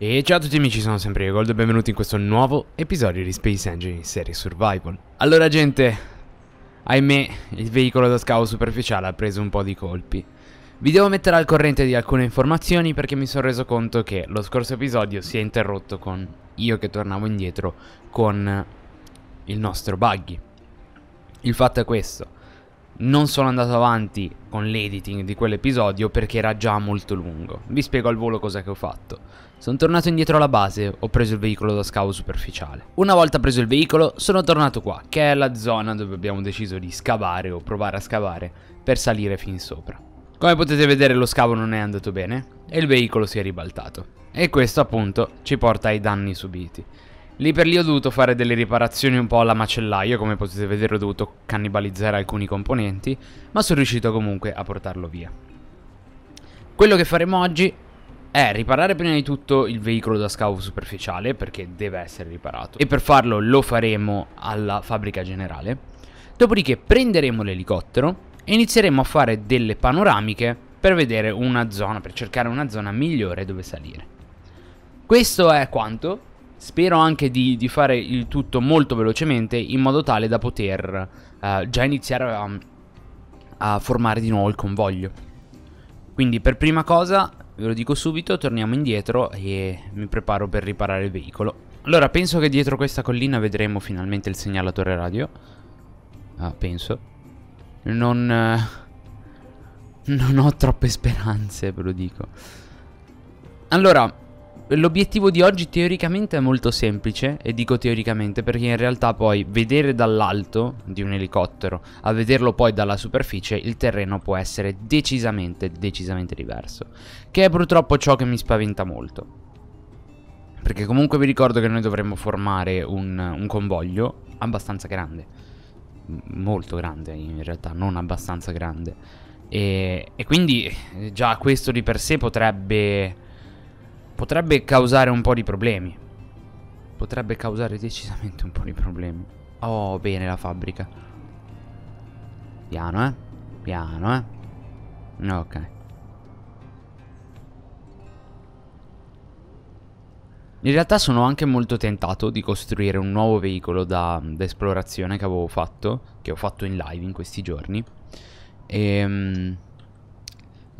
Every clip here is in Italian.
E ciao a tutti amici, sono sempre io Gold e benvenuti in questo nuovo episodio di Space Engine serie Survival. Allora gente, ahimè il veicolo da scavo superficiale ha preso un po' di colpi. Vi devo mettere al corrente di alcune informazioni perché mi sono reso conto che lo scorso episodio si è interrotto con io che tornavo indietro con il nostro buggy. Il fatto è questo, non sono andato avanti con l'editing di quell'episodio perché era già molto lungo. Vi spiego al volo cosa che ho fatto. Sono tornato indietro alla base, ho preso il veicolo da scavo superficiale. Una volta preso il veicolo, sono tornato qua, che è la zona dove abbiamo deciso di scavare o provare a scavare per salire fin sopra. Come potete vedere lo scavo non è andato bene e il veicolo si è ribaltato. E questo appunto ci porta ai danni subiti. Lì per lì ho dovuto fare delle riparazioni un po' alla macellaia, come potete vedere ho dovuto cannibalizzare alcuni componenti, ma sono riuscito comunque a portarlo via. Quello che faremo oggi è riparare prima di tutto il veicolo da scavo superficiale perché deve essere riparato e per farlo lo faremo alla fabbrica generale. Dopodiché prenderemo l'elicottero e inizieremo a fare delle panoramiche per vedere una zona, per cercare una zona migliore dove salire. Questo è quanto. Spero anche di, di fare il tutto molto velocemente in modo tale da poter eh, già iniziare a, a formare di nuovo il convoglio. Quindi per prima cosa Ve lo dico subito, torniamo indietro e mi preparo per riparare il veicolo. Allora, penso che dietro questa collina vedremo finalmente il segnalatore radio. Ah, penso. Non... Eh, non ho troppe speranze, ve lo dico. Allora, L'obiettivo di oggi teoricamente è molto semplice e dico teoricamente perché in realtà poi vedere dall'alto di un elicottero a vederlo poi dalla superficie il terreno può essere decisamente decisamente diverso che è purtroppo ciò che mi spaventa molto perché comunque vi ricordo che noi dovremmo formare un, un convoglio abbastanza grande molto grande in realtà non abbastanza grande e, e quindi eh, già questo di per sé potrebbe potrebbe causare un po' di problemi. Potrebbe causare decisamente un po' di problemi. Oh, bene la fabbrica. Piano, eh. Piano, eh. Ok. In realtà sono anche molto tentato di costruire un nuovo veicolo da, da esplorazione che avevo fatto, che ho fatto in live in questi giorni. Ehm...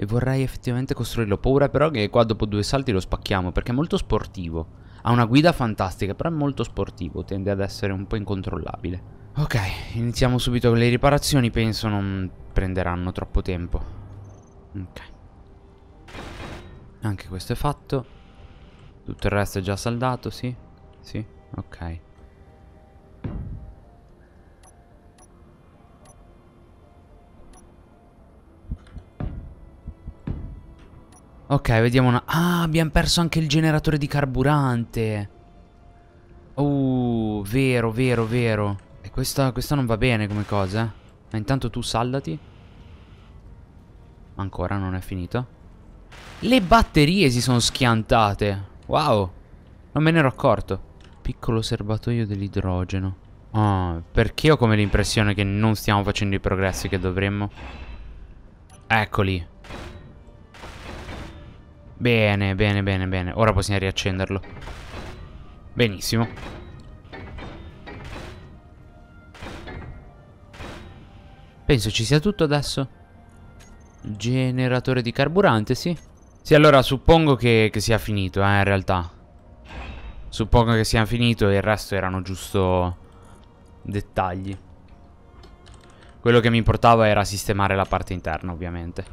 E vorrei effettivamente costruirlo. paura però che qua dopo due salti lo spacchiamo, perché è molto sportivo. Ha una guida fantastica, però è molto sportivo, tende ad essere un po' incontrollabile. Ok, iniziamo subito con le riparazioni, penso non prenderanno troppo tempo. Ok. Anche questo è fatto. Tutto il resto è già saldato, sì? Sì, ok. Ok, vediamo una... Ah, abbiamo perso anche il generatore di carburante. Oh, vero, vero, vero. E questa, questa non va bene come cosa. Eh. Ma intanto tu saldati. Ancora, non è finito. Le batterie si sono schiantate. Wow. Non me ne ero accorto. Piccolo serbatoio dell'idrogeno. Oh, perché ho come l'impressione che non stiamo facendo i progressi che dovremmo? Eccoli. Bene, bene, bene, bene. Ora possiamo riaccenderlo. Benissimo. Penso ci sia tutto adesso. Generatore di carburante, sì. Sì, allora suppongo che, che sia finito, eh, in realtà. Suppongo che sia finito e il resto erano giusto dettagli. Quello che mi importava era sistemare la parte interna, ovviamente.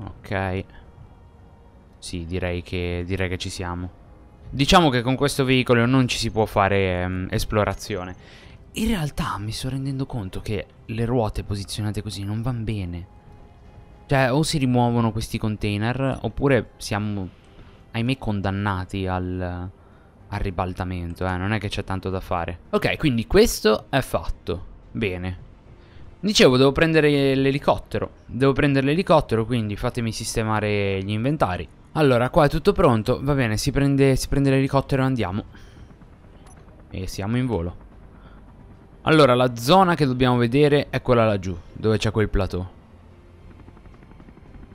Ok sì, direi che, direi che ci siamo. Diciamo che con questo veicolo non ci si può fare ehm, esplorazione. In realtà mi sto rendendo conto che le ruote posizionate così non vanno bene. Cioè, o si rimuovono questi container, oppure siamo, ahimè, condannati al, al ribaltamento, eh? Non è che c'è tanto da fare. Ok, quindi questo è fatto. Bene. Dicevo, devo prendere l'elicottero. Devo prendere l'elicottero, quindi fatemi sistemare gli inventari. Allora, qua è tutto pronto. Va bene, si prende, si prende l'elicottero e andiamo. E siamo in volo. Allora, la zona che dobbiamo vedere è quella laggiù, dove c'è quel plateau.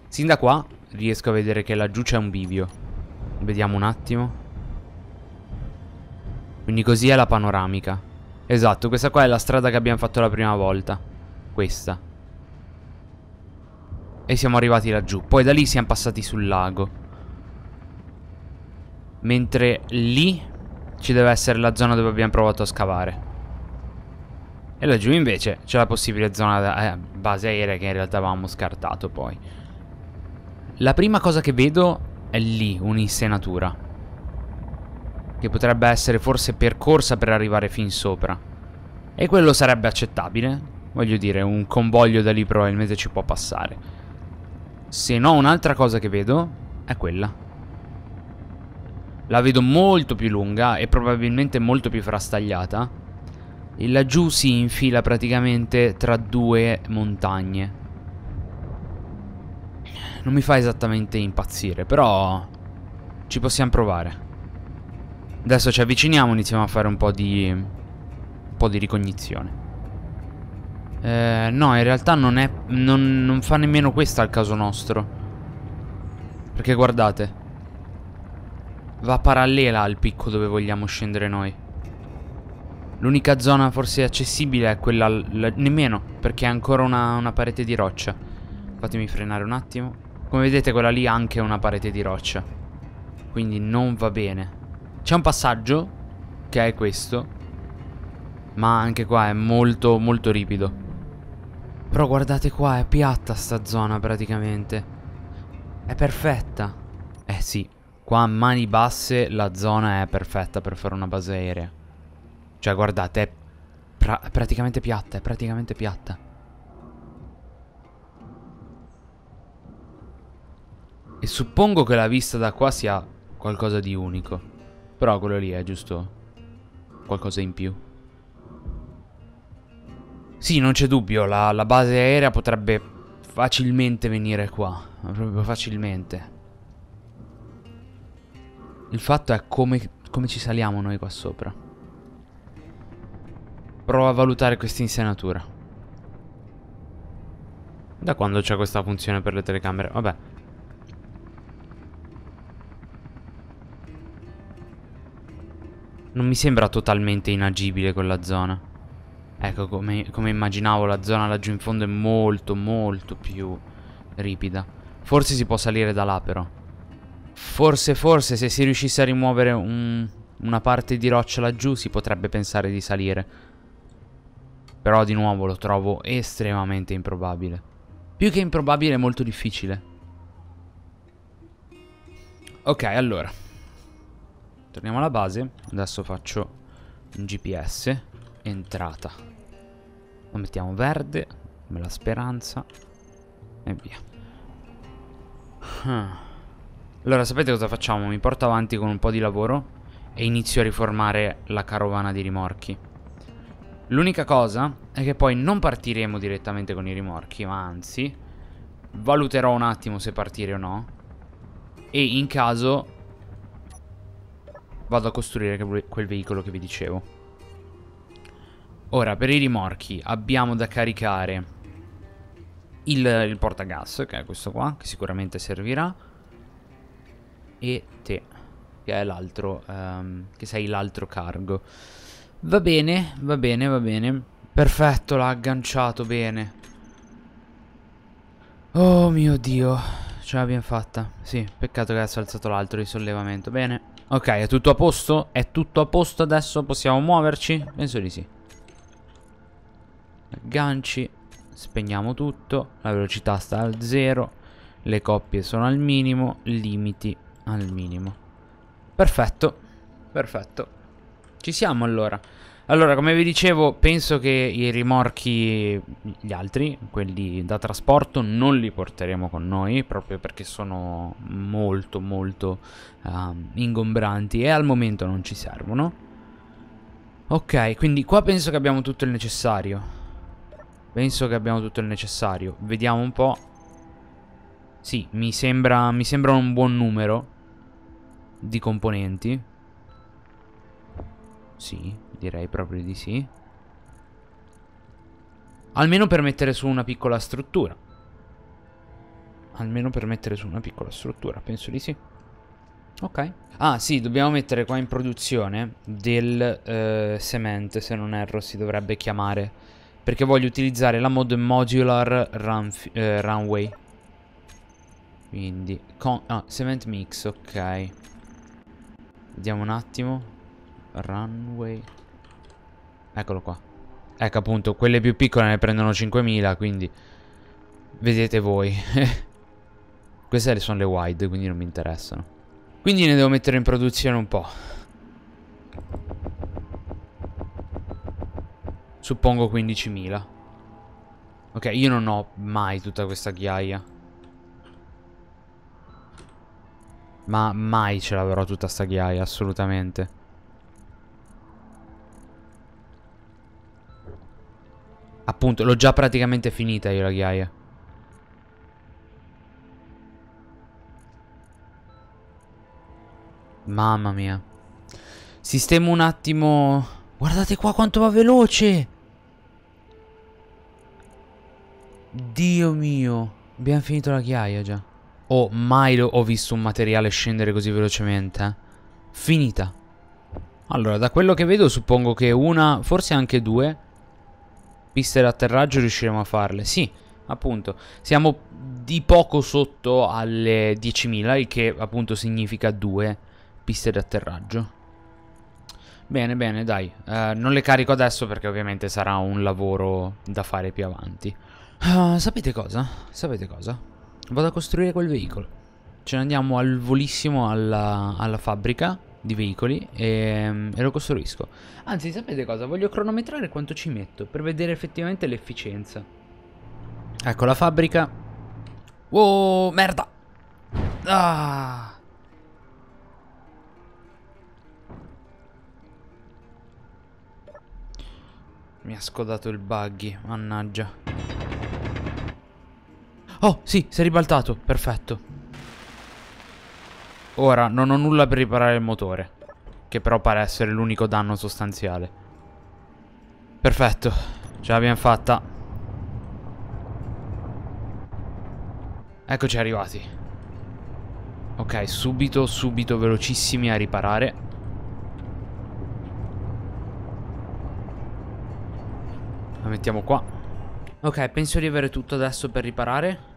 Sin da qua riesco a vedere che laggiù c'è un bivio. Vediamo un attimo. Quindi così è la panoramica. Esatto, questa qua è la strada che abbiamo fatto la prima volta. Questa. E siamo arrivati laggiù. Poi da lì siamo passati sul lago. Mentre lì ci deve essere la zona dove abbiamo provato a scavare. E laggiù invece c'è la possibile zona da, eh, base aerea che in realtà avevamo scartato poi. La prima cosa che vedo è lì, un'insenatura. Che potrebbe essere forse percorsa per arrivare fin sopra. E quello sarebbe accettabile. Voglio dire, un convoglio da lì probabilmente ci può passare. Se no, un'altra cosa che vedo è quella. La vedo molto più lunga e probabilmente molto più frastagliata. E laggiù si infila praticamente tra due montagne. Non mi fa esattamente impazzire, però ci possiamo provare. Adesso ci avviciniamo, iniziamo a fare un po' di... un po' di ricognizione. Eh, no, in realtà non è... Non, non fa nemmeno questa al caso nostro. Perché guardate va parallela al picco dove vogliamo scendere noi. L'unica zona forse accessibile è quella... La, nemmeno, perché è ancora una, una parete di roccia. Fatemi frenare un attimo. Come vedete quella lì ha anche una parete di roccia. Quindi non va bene. C'è un passaggio, che è questo, ma anche qua è molto molto ripido. Però guardate qua, è piatta sta zona praticamente. È perfetta. Eh sì, Qua a mani basse la zona è perfetta per fare una base aerea. Cioè, guardate, è pra praticamente piatta, è praticamente piatta. E suppongo che la vista da qua sia qualcosa di unico. Però quello lì è giusto qualcosa in più. Sì, non c'è dubbio, la, la base aerea potrebbe facilmente venire qua. Proprio facilmente. Il fatto è come, come ci saliamo noi qua sopra. Prova a valutare questa insenatura. Da quando c'è questa funzione per le telecamere? Vabbè. Non mi sembra totalmente inagibile quella zona. Ecco, come, come, immaginavo, la zona laggiù in fondo è molto, molto più ripida. Forse si può salire da là, però. Forse, forse, se si riuscisse a rimuovere un, una parte di roccia laggiù si potrebbe pensare di salire. Però di nuovo lo trovo estremamente improbabile. Più che improbabile è molto difficile. Ok, allora. Torniamo alla base. Adesso faccio un GPS. Entrata. Lo mettiamo verde, come la speranza. E via. Huh. Allora sapete cosa facciamo? Mi porto avanti con un po' di lavoro e inizio a riformare la carovana di rimorchi. L'unica cosa è che poi non partiremo direttamente con i rimorchi, ma anzi valuterò un attimo se partire o no e in caso vado a costruire quel veicolo che vi dicevo. Ora, per i rimorchi abbiamo da caricare il, il portagas, che è questo qua, che sicuramente servirà e te, che è l'altro, um, che sei l'altro cargo. Va bene, va bene, va bene. Perfetto, l'ha agganciato bene. Oh mio Dio, ce l'abbiamo fatta. Sì, peccato che adesso ha alzato l'altro di sollevamento. Bene. Ok, è tutto a posto? È tutto a posto adesso? Possiamo muoverci? Penso di sì. Agganci. Spegniamo tutto. La velocità sta al zero. Le coppie sono al minimo. Limiti al minimo. Perfetto, perfetto. Ci siamo allora. Allora, come vi dicevo, penso che i rimorchi, gli altri, quelli da trasporto, non li porteremo con noi, proprio perché sono molto, molto uh, ingombranti e al momento non ci servono. Ok, quindi qua penso che abbiamo tutto il necessario. Penso che abbiamo tutto il necessario. Vediamo un po'. Sì, mi sembra, mi sembra un buon numero di componenti? Sì, direi proprio di sì. Almeno per mettere su una piccola struttura. Almeno per mettere su una piccola struttura, penso di sì. Ok. Ah sì, dobbiamo mettere qua in produzione del eh, semente, se non erro si dovrebbe chiamare. Perché voglio utilizzare la mod modular run, eh, runway. Quindi, con, ah, cement mix, ok. Vediamo un attimo. Runway. Eccolo qua. Ecco appunto, quelle più piccole ne prendono 5.000, quindi vedete voi. Queste sono le wide, quindi non mi interessano. Quindi ne devo mettere in produzione un po'. Suppongo 15.000. Ok, io non ho mai tutta questa ghiaia. Ma mai ce l'avrò tutta sta ghiaia, assolutamente. Appunto, l'ho già praticamente finita io la ghiaia. Mamma mia. Sistemo un attimo... Guardate qua quanto va veloce! Dio mio. Abbiamo finito la ghiaia già. Oh, mai ho visto un materiale scendere così velocemente. Finita. Allora, da quello che vedo suppongo che una, forse anche due, piste d'atterraggio riusciremo a farle. Sì, appunto. Siamo di poco sotto alle 10.000, il che appunto significa due piste d'atterraggio. Bene, bene, dai. Uh, non le carico adesso perché ovviamente sarà un lavoro da fare più avanti. Uh, sapete cosa? Sapete cosa? vado a costruire quel veicolo. Ce ne andiamo al volissimo alla, alla fabbrica di veicoli e, e, lo costruisco. Anzi, sapete cosa? Voglio cronometrare quanto ci metto per vedere effettivamente l'efficienza. Ecco la fabbrica. Oh, merda! Ah! Mi ha scodato il buggy, mannaggia. Oh, sì, si è ribaltato. Perfetto. Ora, non ho nulla per riparare il motore. Che però pare essere l'unico danno sostanziale. Perfetto. Ce l'abbiamo fatta. Eccoci arrivati. Ok, subito, subito, velocissimi a riparare. La mettiamo qua. Ok, penso di avere tutto adesso per riparare.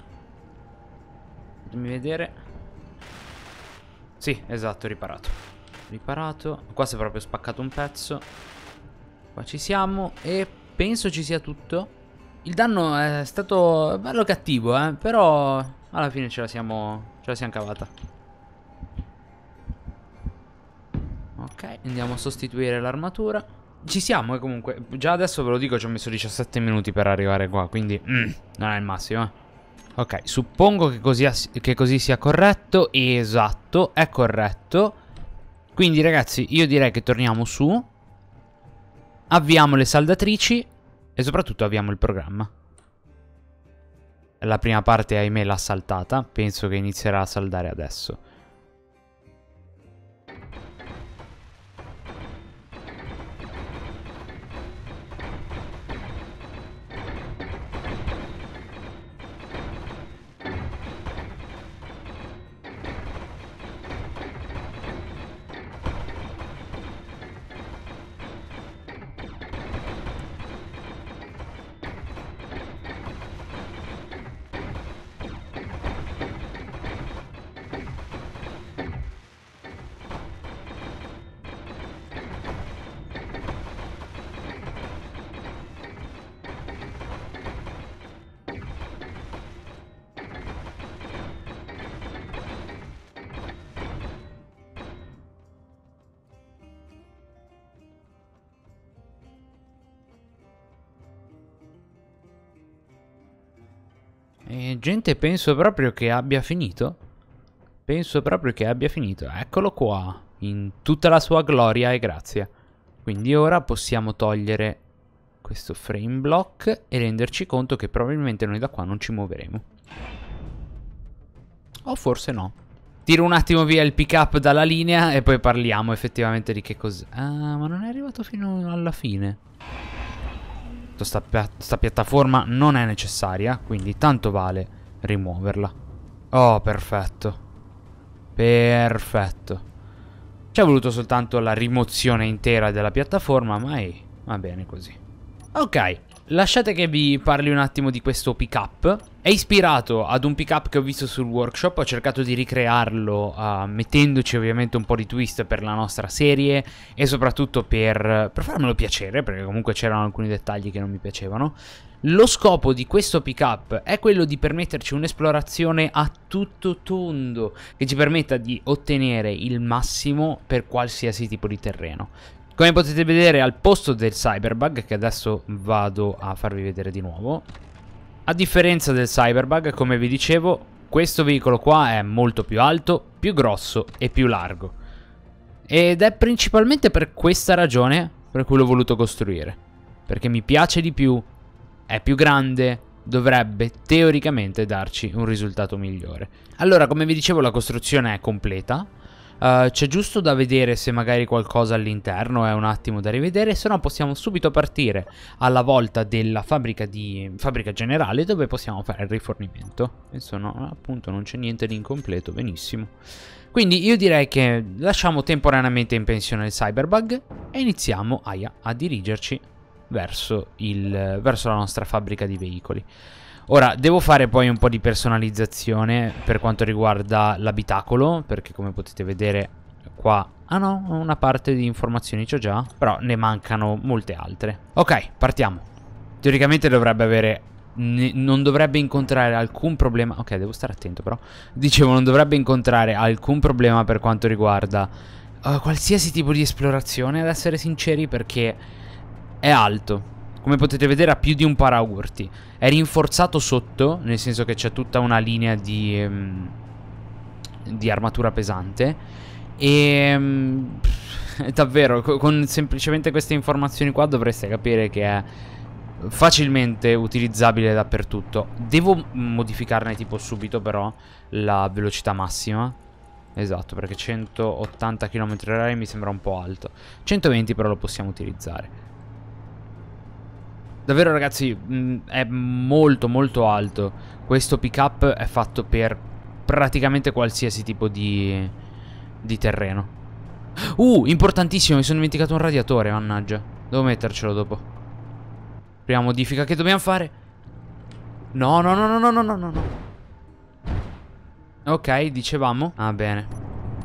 Fatemi vedere. Sì, esatto, riparato. Riparato. Qua si è proprio spaccato un pezzo. Qua ci siamo e penso ci sia tutto. Il danno è stato bello cattivo, eh, però alla fine ce la siamo, ce la siamo cavata. Ok, andiamo a sostituire l'armatura. Ci siamo eh, comunque, già adesso ve lo dico, ci ho messo 17 minuti per arrivare qua, quindi mm, non è il massimo. Eh. Ok, suppongo che così, che così sia corretto. Esatto, è corretto. Quindi ragazzi, io direi che torniamo su. Avviamo le saldatrici e soprattutto avviamo il programma. La prima parte, ahimè, l'ha saltata. Penso che inizierà a saldare adesso. gente, penso proprio che abbia finito. Penso proprio che abbia finito. Eccolo qua, in tutta la sua gloria e grazia. Quindi ora possiamo togliere questo frame block e renderci conto che probabilmente noi da qua non ci muoveremo. O forse no. Tiro un attimo via il pick up dalla linea e poi parliamo effettivamente di che cos'è. Ah, ma non è arrivato fino alla fine. Sta, sta piattaforma non è necessaria, quindi tanto vale rimuoverla. Oh, perfetto. Perfetto. Ci è voluto soltanto la rimozione intera della piattaforma, ma ehi, va bene così. Ok, Lasciate che vi parli un attimo di questo pick-up. È ispirato ad un pick-up che ho visto sul workshop, ho cercato di ricrearlo uh, mettendoci ovviamente un po' di twist per la nostra serie e soprattutto per, per farmelo piacere, perché comunque c'erano alcuni dettagli che non mi piacevano. Lo scopo di questo pick-up è quello di permetterci un'esplorazione a tutto tondo che ci permetta di ottenere il massimo per qualsiasi tipo di terreno. Come potete vedere al posto del cyberbug, che adesso vado a farvi vedere di nuovo, a differenza del cyberbug, come vi dicevo, questo veicolo qua è molto più alto, più grosso e più largo. Ed è principalmente per questa ragione per cui l'ho voluto costruire. Perché mi piace di più, è più grande, dovrebbe teoricamente darci un risultato migliore. Allora, come vi dicevo, la costruzione è completa eh, c'è giusto da vedere se magari qualcosa all'interno è eh, un attimo da rivedere, se no possiamo subito partire alla volta della fabbrica, di, fabbrica generale dove possiamo fare il rifornimento. Insomma, appunto non c'è niente di incompleto, benissimo. Quindi io direi che lasciamo temporaneamente in pensione il cyberbug e iniziamo aia, a dirigerci verso, il, verso la nostra fabbrica di veicoli. Ora, devo fare poi un po' di personalizzazione per quanto riguarda l'abitacolo, perché come potete vedere qua... Ah no, una parte di informazioni c'ho già, però ne mancano molte altre. Ok, partiamo. Teoricamente dovrebbe avere... Non dovrebbe incontrare alcun problema... Ok, devo stare attento però. Dicevo, non dovrebbe incontrare alcun problema per quanto riguarda uh, qualsiasi tipo di esplorazione, ad essere sinceri, perché è alto come potete vedere ha più di un paraurti. È rinforzato sotto, nel senso che c'è tutta una linea di, um, di armatura pesante. E um, davvero, con semplicemente queste informazioni qua dovreste capire che è facilmente utilizzabile dappertutto. Devo modificarne tipo subito però la velocità massima. Esatto, perché 180 km/h mi sembra un po' alto. 120 però lo possiamo utilizzare. Davvero ragazzi, mh, mm, è molto molto alto. Questo pick-up è fatto per praticamente qualsiasi tipo di, di terreno. Uh, importantissimo, mi sono dimenticato un radiatore, mannaggia. Devo mettercelo dopo. Prima modifica che dobbiamo fare. No, no, no, no, no, no, no, no. Ok, dicevamo. Ah, bene.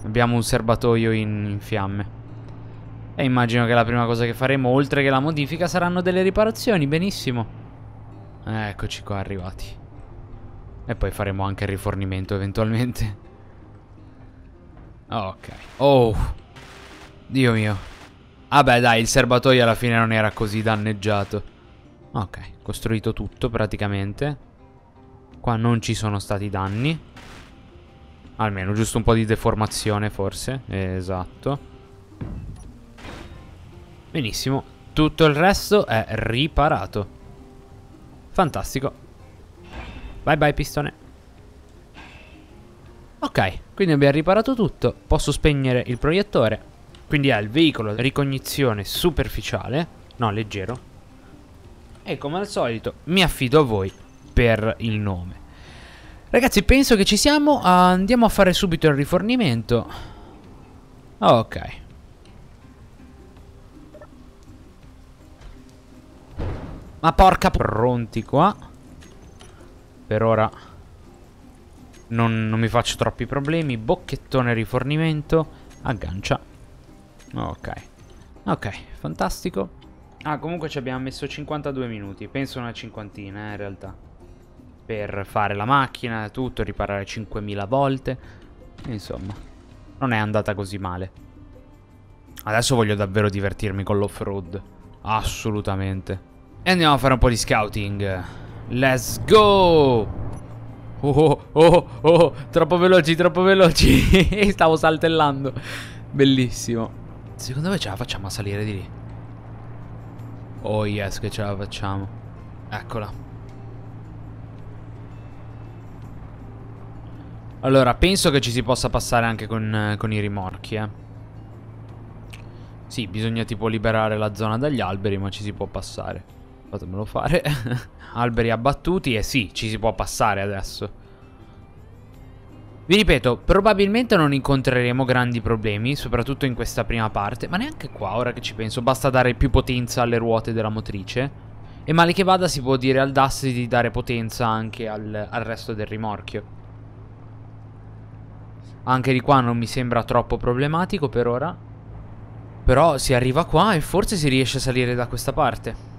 Abbiamo un serbatoio in, in fiamme. E immagino che la prima cosa che faremo, oltre che la modifica, saranno delle riparazioni, benissimo. Eh, eccoci qua arrivati. E poi faremo anche il rifornimento eventualmente. Ok. Oh. Dio mio. Ah beh dai, il serbatoio alla fine non era così danneggiato. Ok, costruito tutto praticamente. Qua non ci sono stati danni. Almeno, giusto un po' di deformazione forse. Esatto. Benissimo, tutto il resto è riparato. Fantastico. Bye bye pistone. Ok, quindi abbiamo riparato tutto. Posso spegnere il proiettore. Quindi è il veicolo ricognizione superficiale. No, leggero. E come al solito mi affido a voi per il nome. Ragazzi, penso che ci siamo. Andiamo a fare subito il rifornimento. Ok. Ma porca... Pronti qua. Per ora non, non mi faccio troppi problemi. Bocchettone rifornimento. Aggancia. Ok. Ok, fantastico. Ah, comunque ci abbiamo messo 52 minuti. Penso una cinquantina, eh, in realtà. Per fare la macchina, tutto, riparare 5.000 volte. Insomma, non è andata così male. Adesso voglio davvero divertirmi con l'off-road. Assolutamente. E andiamo a fare un po' di scouting. Let's go! Oh, oh, oh, oh troppo veloci, troppo veloci. Stavo saltellando. Bellissimo. Secondo me ce la facciamo a salire di lì. Oh yes, che ce la facciamo. Eccola. Allora, penso che ci si possa passare anche con, con i rimorchi, eh. Sì, bisogna tipo liberare la zona dagli alberi, ma ci si può passare. Fatemelo fare. Alberi abbattuti e eh sì, ci si può passare adesso. Vi ripeto, probabilmente non incontreremo grandi problemi, soprattutto in questa prima parte, ma neanche qua, ora che ci penso, basta dare più potenza alle ruote della motrice. E male che vada si può dire al DAS di dare potenza anche al, al resto del rimorchio. Anche di qua non mi sembra troppo problematico per ora. Però si arriva qua e forse si riesce a salire da questa parte.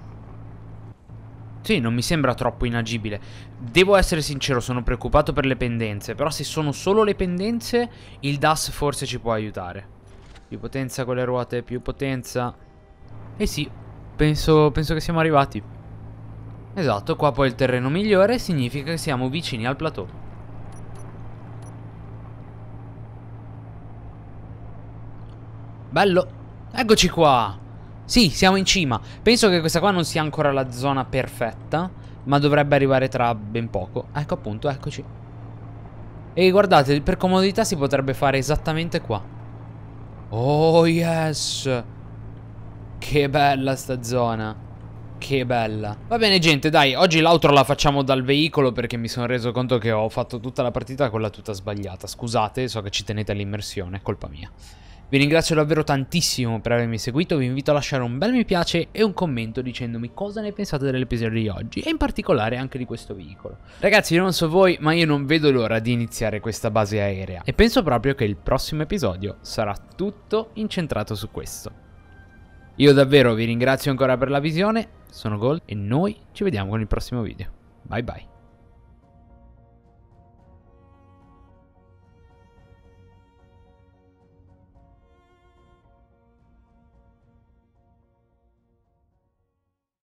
Sì, non mi sembra troppo inagibile. Devo essere sincero, sono preoccupato per le pendenze, però se sono solo le pendenze, il DAS forse ci può aiutare. Più potenza con le ruote, più potenza. E eh sì, penso, penso che siamo arrivati. Esatto, qua poi il terreno migliore significa che siamo vicini al plateau. Bello! Eccoci qua! Sì, siamo in cima. Penso che questa qua non sia ancora la zona perfetta, ma dovrebbe arrivare tra ben poco. Ecco appunto, eccoci. E guardate, per comodità si potrebbe fare esattamente qua. Oh yes! Che bella sta zona. Che bella. Va bene gente, dai, oggi l'outro la facciamo dal veicolo perché mi sono reso conto che ho fatto tutta la partita con la tuta sbagliata. Scusate, so che ci tenete all'immersione, colpa mia. Vi ringrazio davvero tantissimo per avermi seguito, vi invito a lasciare un bel mi piace e un commento dicendomi cosa ne pensate dell'episodio di oggi e in particolare anche di questo veicolo. Ragazzi, non so voi, ma io non vedo l'ora di iniziare questa base aerea e penso proprio che il prossimo episodio sarà tutto incentrato su questo. Io davvero vi ringrazio ancora per la visione, sono Gold e noi ci vediamo con il prossimo video. Bye bye.